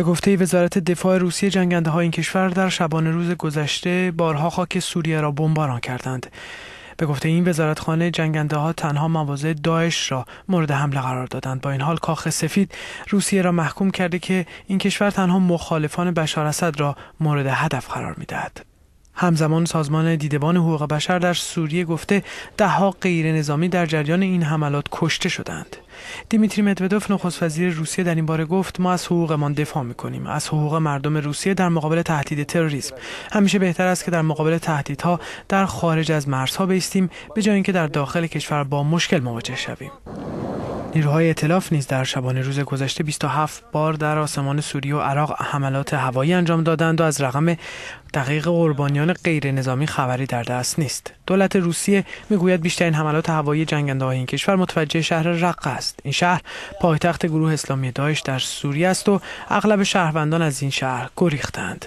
به گفته وزارت دفاع روسیه جنگنده های این کشور در شبانه روز گذشته بارها خاک سوریه را بمباران کردند. به گفته این وزارتخانه جنگنده ها تنها مواضع داعش را مورد حمله قرار دادند با این حال کاخ سفید روسیه را محکوم کرده که این کشور تنها مخالفان بشار اسد را مورد هدف قرار میدهد همزمان سازمان دیدبان حقوق بشر در سوریه گفته دهها غیر نظامی در جریان این حملات کشته شدند دیمیتری مدودوف نخست وزیر روسیه در این باره گفت ما از حقوقمان دفاع میکنیم از حقوق مردم روسیه در مقابل تهدید تروریسم همیشه بهتر است که در مقابل تهدیدها در خارج از مرزها بیستیم به جای اینکه در داخل کشور با مشکل مواجه شویم نیروهای اطلاف نیز در شبانه روز گذشته 27 بار در آسمان سوریه و عراق حملات هوایی انجام دادند و از رقم دقیق قربانیان غیر نظامی خبری در دست نیست. دولت روسیه میگوید بیشترین حملات هوایی جنگنده های این کشور متوجه شهر رقه است. این شهر پایتخت گروه اسلامی داعش در سوریه است و اغلب شهروندان از این شهر گریختند.